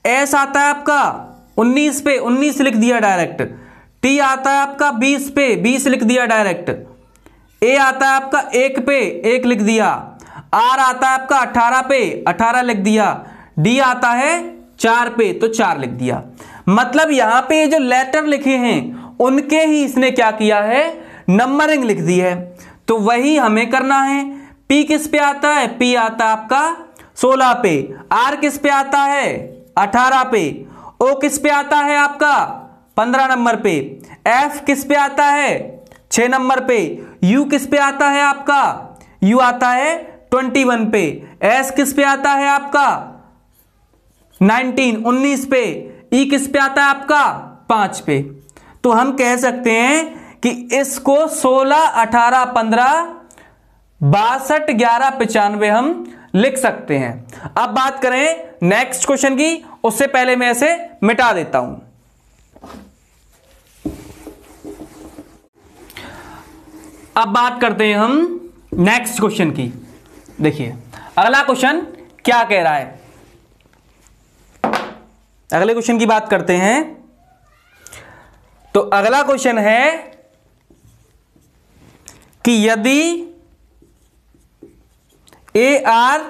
एस आता है आपका उन्नीस पे उन्नीस लिख दिया डायरेक्ट टी आता है आपका बीस पे बीस लिख दिया डायरेक्ट ए आता है आपका एक पे एक लिख दिया आर आता है आपका अठारह पे अठारह लिख दिया डी आता है चार पे तो चार लिख दिया मतलब यहां पे जो लेटर लिखे हैं उनके ही इसने क्या किया है नंबरिंग लिख दी है तो वही हमें करना है पी किस पे आता है पी आता है आपका सोलह पे आर किस पे आता है अठारह पे ओ किस पे आता है आपका पंद्रह नंबर पे एफ किस पे आता है छः नंबर पे यू किस पे आता है आपका यू आता है ट्वेंटी वन पे एस किस पे आता है आपका नाइनटीन उन्नीस पे ई किस पे आता है आपका पांच पे तो हम कह सकते हैं कि इसको सोलह अठारह पंद्रह बासठ ग्यारह पचानवे हम लिख सकते हैं अब बात करें नेक्स्ट क्वेश्चन की उससे पहले मैं इसे मिटा देता हूं अब बात करते हैं हम नेक्स्ट क्वेश्चन की देखिए अगला क्वेश्चन क्या कह रहा है अगले क्वेश्चन की बात करते हैं तो अगला क्वेश्चन है कि यदि A R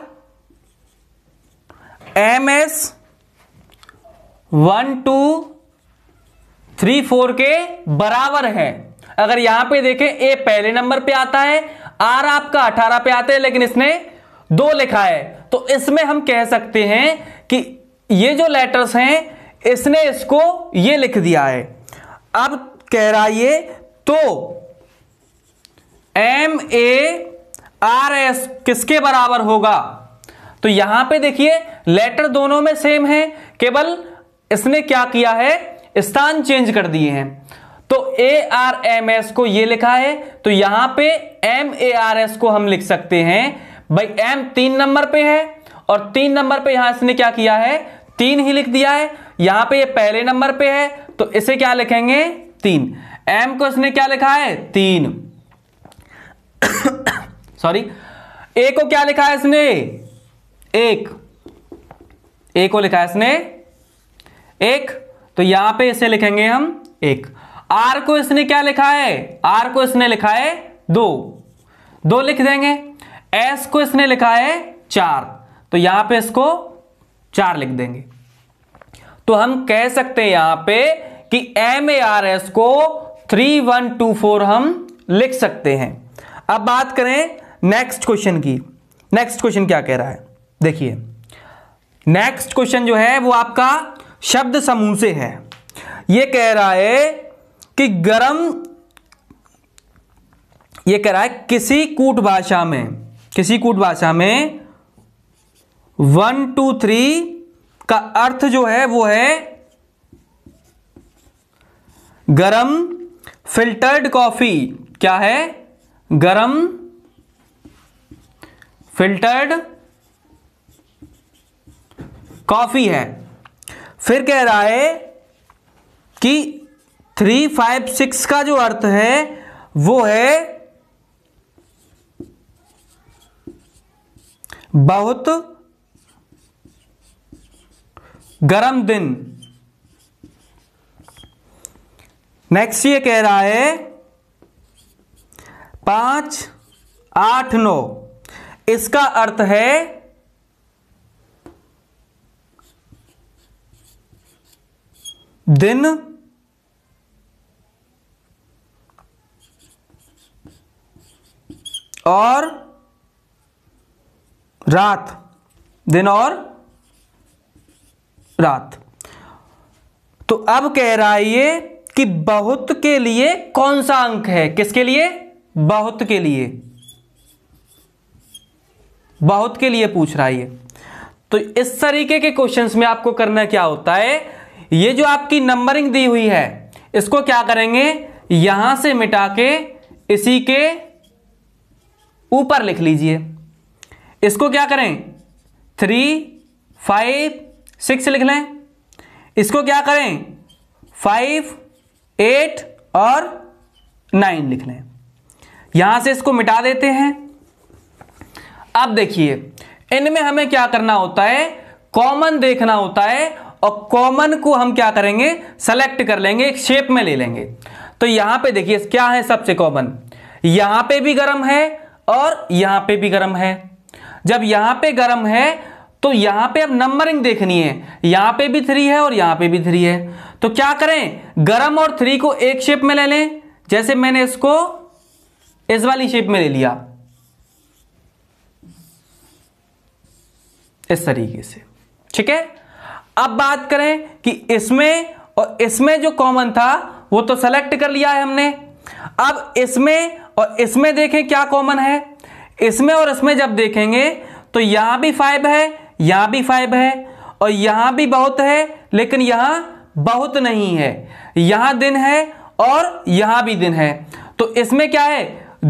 M S one two three four के बराबर है अगर यहां पे देखें ए पहले नंबर पे आता है आर आपका अठारह पे आता है लेकिन इसने दो लिखा है तो इसमें हम कह सकते हैं कि ये जो लेटर्स हैं इसने इसको ये लिख दिया है अब कह रहा ये तो एम ए आर एस किसके बराबर होगा तो यहां पे देखिए लेटर दोनों में सेम है केवल इसने क्या किया है स्थान चेंज कर दिए हैं तो ए आर एम एस को ये लिखा है तो यहां पे एम ए आर एस को हम लिख सकते हैं भाई एम तीन नंबर पे है और तीन नंबर पे यहां इसने क्या किया है तीन ही लिख दिया है यहां पे ये पहले नंबर पे है तो इसे क्या लिखेंगे तीन एम को इसने क्या लिखा है तीन सॉरी ए को क्या लिखा है इसने एक ए को लिखा है इसने एक तो यहां पे इसे लिखेंगे हम एक आर को इसने क्या लिखा है आर को इसने लिखा है दो दो लिख देंगे एस को इसने लिखा है चार तो यहां पे इसको चार लिख देंगे तो हम कह सकते हैं यहां पे कि एम ए आर एस को थ्री वन टू फोर हम लिख सकते हैं अब बात करें नेक्स्ट क्वेश्चन की नेक्स्ट क्वेश्चन क्या कह रहा है देखिए नेक्स्ट क्वेश्चन जो है वो आपका शब्द समूह से है ये कह रहा है कि गर्म ये कह रहा है किसी कूट भाषा में किसी कूट भाषा में वन टू थ्री का अर्थ जो है वो है गरम फिल्टर्ड कॉफी क्या है गरम फिल्टर्ड कॉफी है फिर कह रहा है कि थ्री फाइव सिक्स का जो अर्थ है वो है बहुत गर्म दिन नेक्स्ट ये कह रहा है पांच आठ नौ इसका अर्थ है दिन और रात दिन और रात तो अब कह रहा है ये कि बहुत के लिए कौन सा अंक है किसके लिए बहुत के लिए बहुत के लिए पूछ रहा है ये तो इस तरीके के क्वेश्चंस में आपको करना क्या होता है ये जो आपकी नंबरिंग दी हुई है इसको क्या करेंगे यहां से मिटा के इसी के ऊपर लिख लीजिए इसको क्या करें थ्री फाइव सिक्स लिख लें इसको क्या करें फाइव एट और नाइन लिख लें यहां से इसको मिटा देते हैं अब देखिए इनमें हमें क्या करना होता है कॉमन देखना होता है और कॉमन को हम क्या करेंगे सेलेक्ट कर लेंगे एक शेप में ले लेंगे तो यहां पे देखिए क्या है सबसे कॉमन यहां पे भी गर्म है और यहां पे भी गर्म है जब यहां पे गर्म है तो यहां पे अब नंबरिंग देखनी है यहां पे भी थ्री है और यहां पे भी थ्री है तो क्या करें गरम और थ्री को एक शेप में ले लें जैसे मैंने इसको इस वाली शेप में ले लिया इस तरीके से ठीक है अब बात करें कि इसमें और इसमें जो कॉमन था वो तो सेलेक्ट कर लिया है हमने अब इसमें और इसमें देखें क्या कॉमन है इसमें और इसमें जब देखेंगे तो यहां भी फाइव है यहां भी फाइव है और यहां भी बहुत है लेकिन यहां बहुत नहीं है यहां दिन है और यहां भी दिन है तो इसमें क्या है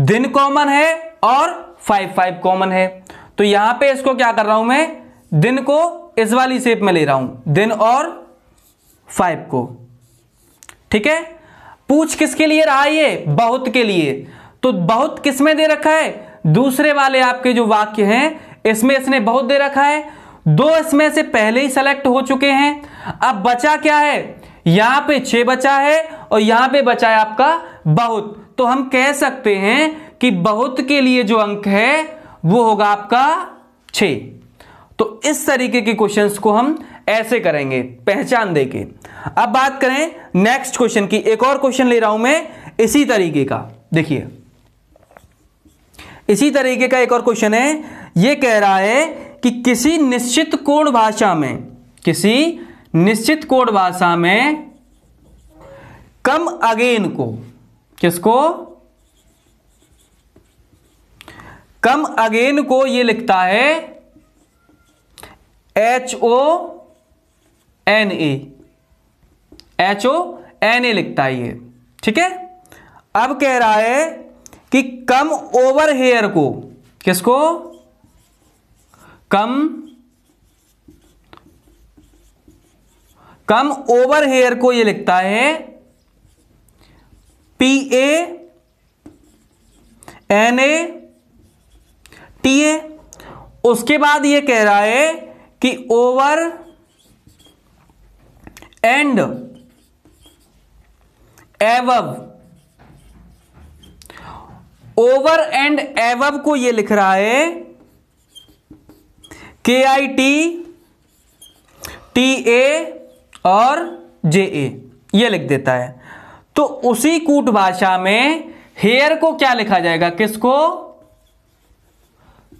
दिन कॉमन है और फाइव फाइव कॉमन है तो यहां पे इसको क्या कर रहा हूं मैं दिन को इस वाली शेप में ले रहा हूं दिन और फाइव को ठीक है पूछ किसके लिए रहा ये बहुत के लिए तो बहुत किसमें दे रखा है दूसरे वाले आपके जो वाक्य हैं इसमें इसने बहुत दे रखा है दो इसमें से पहले ही सेलेक्ट हो चुके हैं अब बचा क्या है यहां पे छह बचा है और यहां पे बचा है आपका बहुत तो हम कह सकते हैं कि बहुत के लिए जो अंक है वो होगा आपका छ तो इस तरीके के क्वेश्चंस को हम ऐसे करेंगे पहचान देके अब बात करें नेक्स्ट क्वेश्चन की एक और क्वेश्चन ले रहा हूं मैं इसी तरीके का देखिए इसी तरीके का एक और क्वेश्चन है ये कह रहा है कि किसी निश्चित कोड भाषा में किसी निश्चित कोड भाषा में कम अगेन को किसको कम अगेन को ये लिखता है H O N A H O N A लिखता है ये ठीक है अब कह रहा है कि कम ओवर हेयर को किसको कम कम ओवर हेयर को ये लिखता है P A N A T A उसके बाद ये कह रहा है कि ओवर एंड एव ओवर एंड एव को ये लिख रहा है के आई टी टी ए और जे ए ये लिख देता है तो उसी कूट भाषा में हेयर को क्या लिखा जाएगा किसको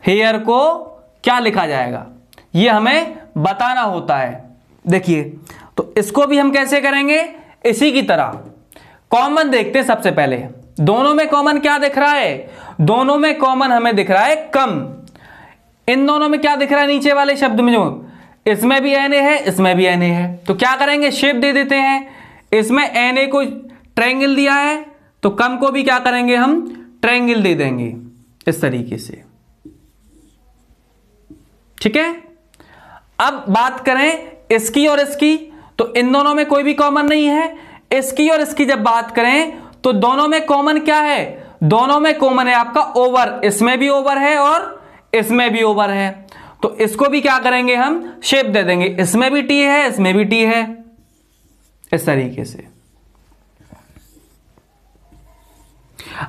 हेयर को क्या लिखा जाएगा ये हमें बताना होता है देखिए तो इसको भी हम कैसे करेंगे इसी की तरह कॉमन देखते सबसे पहले दोनों में कॉमन क्या दिख रहा है दोनों में कॉमन हमें दिख रहा है कम इन दोनों में क्या दिख रहा है नीचे वाले शब्द में जो इसमें भी एन है इसमें भी एन है तो क्या करेंगे शेप दे देते हैं इसमें एन को ट्रैंगल दिया है तो कम को भी क्या करेंगे हम ट्रैंगल दे देंगे इस तरीके से ठीक है अब बात करें इसकी और इसकी तो इन दोनों में कोई भी कॉमन नहीं है इसकी और इसकी जब बात करें तो दोनों में कॉमन क्या है दोनों में कॉमन है आपका ओवर इसमें भी ओवर है और इसमें भी ओवर है तो इसको भी क्या करेंगे हम शेप दे देंगे इसमें भी टी है इसमें भी टी है इस तरीके से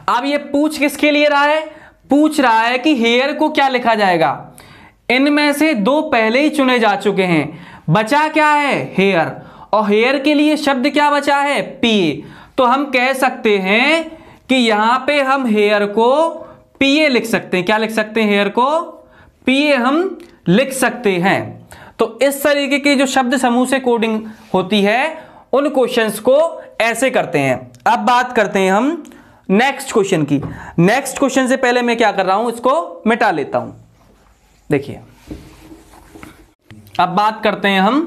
अब ये पूछ किसके लिए रहा है पूछ रहा है कि हेयर को क्या लिखा जाएगा इनमें से दो पहले ही चुने जा चुके हैं बचा क्या है हेयर और हेयर के लिए शब्द क्या बचा है पी तो हम कह सकते हैं कि यहां पे हम हेयर को पीए लिख सकते हैं क्या लिख सकते हैं हेयर को पीए हम लिख सकते हैं तो इस तरीके के जो शब्द समूह से कोडिंग होती है उन क्वेश्चंस को ऐसे करते हैं अब बात करते हैं हम नेक्स्ट क्वेश्चन की नेक्स्ट क्वेश्चन से पहले मैं क्या कर रहा हूं इसको मिटा लेता हूं देखिए अब बात करते हैं हम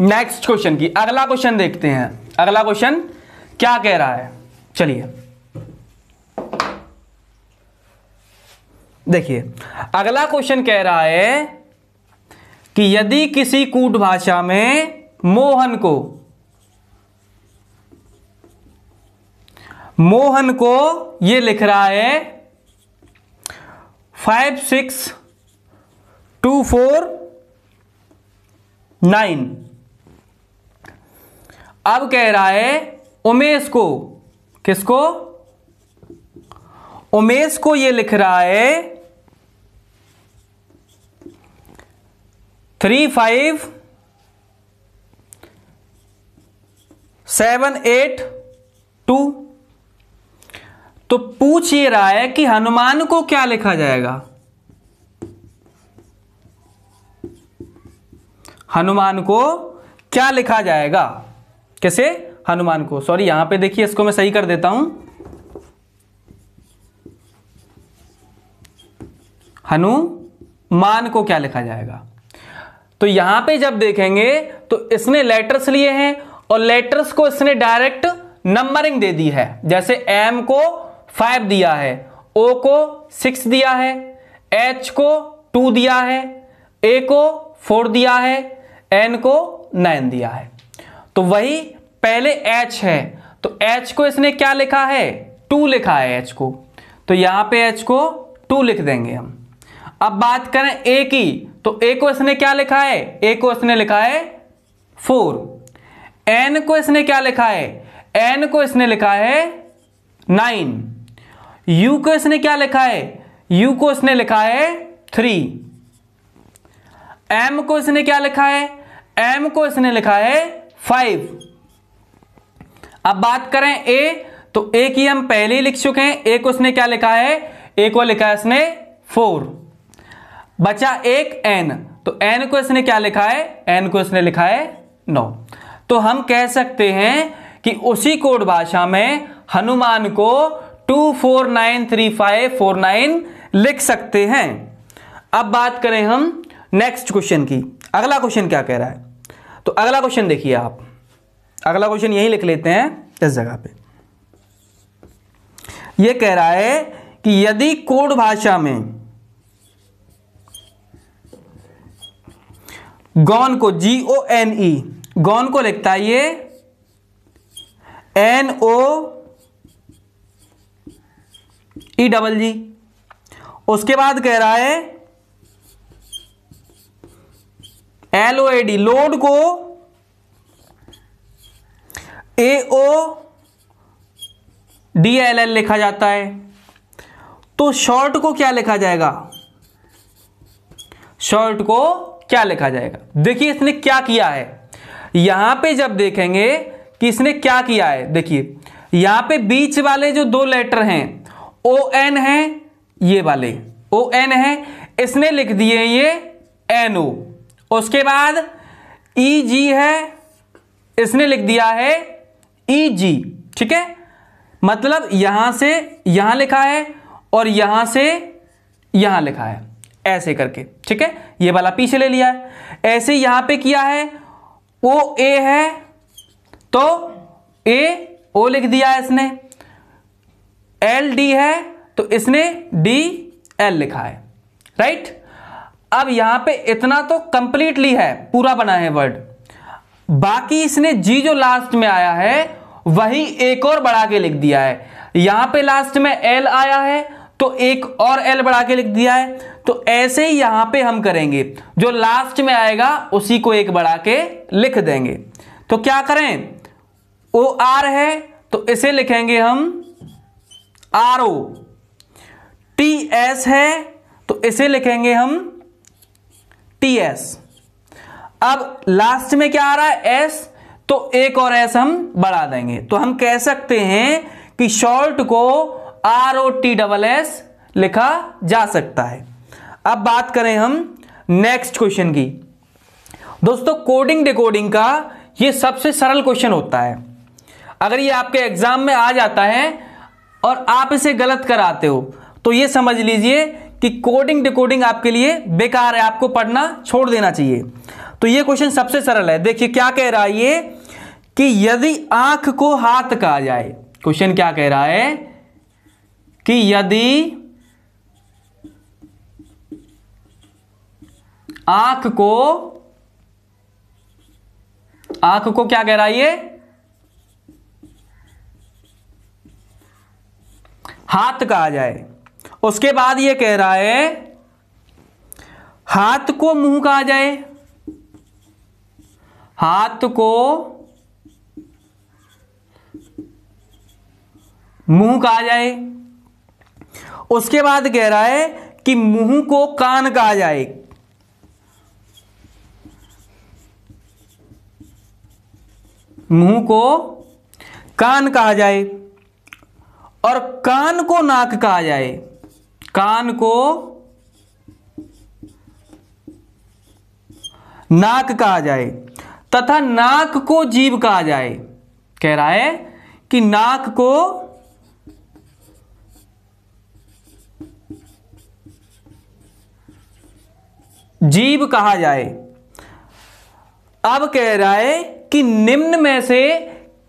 नेक्स्ट क्वेश्चन की अगला क्वेश्चन देखते हैं अगला क्वेश्चन क्या कह रहा है चलिए देखिए अगला क्वेश्चन कह रहा है कि यदि किसी कूट भाषा में मोहन को मोहन को यह लिख रहा है five six two four nine अब कह रहा है उमेश को किसको उमेश को यह लिख रहा है three five seven eight two तो पूछ ये रहा है कि हनुमान को क्या लिखा जाएगा हनुमान को क्या लिखा जाएगा कैसे हनुमान को सॉरी यहां पे देखिए इसको मैं सही कर देता हूं हनुमान को क्या लिखा जाएगा तो यहां पे जब देखेंगे तो इसने लेटर्स लिए हैं और लेटर्स को इसने डायरेक्ट नंबरिंग दे दी है जैसे एम को फाइव दिया है ओ को सिक्स दिया है एच को टू दिया है ए को फोर दिया है एन को नाइन दिया है तो वही पहले एच है तो एच को इसने क्या लिखा है टू लिखा है एच को तो यहां पे एच को टू लिख देंगे हम अब बात करें ए की तो ए को इसने क्या लिखा है ए को इसने लिखा है फोर एन को इसने क्या लिखा है एन को इसने लिखा है नाइन यू को इसने क्या लिखा है यू को इसने लिखा है थ्री एम को इसने क्या लिखा है एम को इसने लिखा है फाइव अब बात करें ए तो ए की हम पहले ही लिख चुके हैं ए को इसने क्या लिखा है ए को लिखा है इसने फोर बचा एक एन तो एन को इसने क्या लिखा है एन को इसने लिखा है नौ तो हम कह सकते हैं कि उसी कोड भाषा में हनुमान को two four nine three five four nine लिख सकते हैं अब बात करें हम नेक्स्ट क्वेश्चन की अगला क्वेश्चन क्या कह रहा है तो अगला क्वेश्चन देखिए आप अगला क्वेश्चन यही लिख लेते हैं इस जगह पे यह कह रहा है कि यदि कोड भाषा में गॉन को जी ओ एन ई गॉन को लिखता है ये एन ओ ई डबल जी उसके बाद कह रहा है L O A D load को A O D L L लिखा जाता है तो शॉर्ट को क्या लिखा जाएगा शॉर्ट को क्या लिखा जाएगा देखिए इसने क्या किया है यहां पे जब देखेंगे कि इसने क्या किया है देखिए यहां पे बीच वाले जो दो लेटर हैं ओ एन है ये वाले ओ एन है इसने लिख दिए ये एन ओ उसके बाद ई जी है इसने लिख दिया है ई जी ठीक है मतलब यहां से यहां लिखा है और यहां से यहां लिखा है ऐसे करके ठीक है ये वाला पीछे ले लिया है ऐसे यहां पे किया है ओ ए है तो ए ओ लिख दिया है इसने एल डी है तो इसने डी एल लिखा है राइट अब यहां पे इतना तो कंप्लीटली है पूरा बना है वर्ड बाकी इसने जी जो लास्ट में आया है वही एक और बढ़ा के लिख दिया है यहां पे लास्ट में एल आया है तो एक और एल बढ़ा के लिख दिया है तो ऐसे ही यहां पे हम करेंगे जो लास्ट में आएगा उसी को एक बढ़ा के लिख देंगे तो क्या करें ओ आर है तो इसे लिखेंगे हम आर ओ टी एस है तो इसे लिखेंगे हम टी एस अब लास्ट में क्या आ रहा है एस तो एक और एस हम बढ़ा देंगे तो हम कह सकते हैं कि शॉर्ट को R O T double S लिखा जा सकता है अब बात करें हम नेक्स्ट क्वेश्चन की दोस्तों कोडिंग डिकोडिंग का ये सबसे सरल क्वेश्चन होता है अगर ये आपके एग्जाम में आ जाता है और आप इसे गलत कराते हो तो ये समझ लीजिए कि कोडिंग डिकोडिंग आपके लिए बेकार है आपको पढ़ना छोड़ देना चाहिए तो ये क्वेश्चन सबसे सरल है देखिए क्या कह रहा है ये कि यदि आंख को हाथ कहा जाए क्वेश्चन क्या कह रहा है कि यदि आंख को आंख को क्या कह रहा है ये हाथ कहा जाए उसके बाद ये कह रहा है हाथ को मुंह कहा जाए हाथ को मुंह कहा जाए उसके बाद कह रहा है कि मुंह को कान कहा जाए मुंह को कान कहा जाए और कान को नाक कहा जाए कान को नाक कहा जाए तथा नाक को जीव कहा जाए कह रहा है कि नाक को जीव कहा जाए अब कह रहा है कि निम्न में से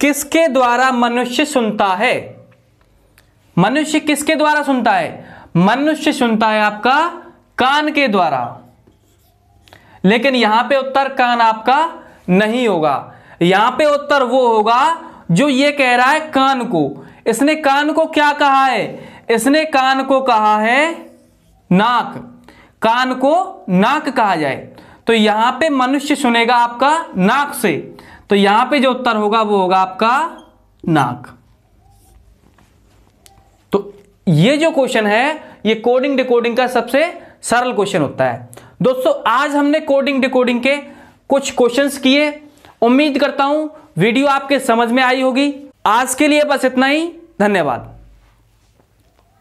किसके द्वारा मनुष्य सुनता है मनुष्य किसके द्वारा सुनता है मनुष्य सुनता है आपका कान के द्वारा लेकिन यहां पे उत्तर कान आपका नहीं होगा यहां पे उत्तर वो होगा जो ये कह रहा है कान को इसने कान को क्या कहा है इसने कान को कहा है नाक कान को नाक कहा जाए तो यहां पे मनुष्य सुनेगा आपका नाक से तो यहां पे जो उत्तर होगा वो होगा आपका नाक तो ये जो क्वेश्चन है ये कोडिंग डिकोडिंग का सबसे सरल क्वेश्चन होता है दोस्तों आज हमने कोडिंग डिकोडिंग के कुछ क्वेश्चंस किए उम्मीद करता हूं वीडियो आपके समझ में आई होगी आज के लिए बस इतना ही धन्यवाद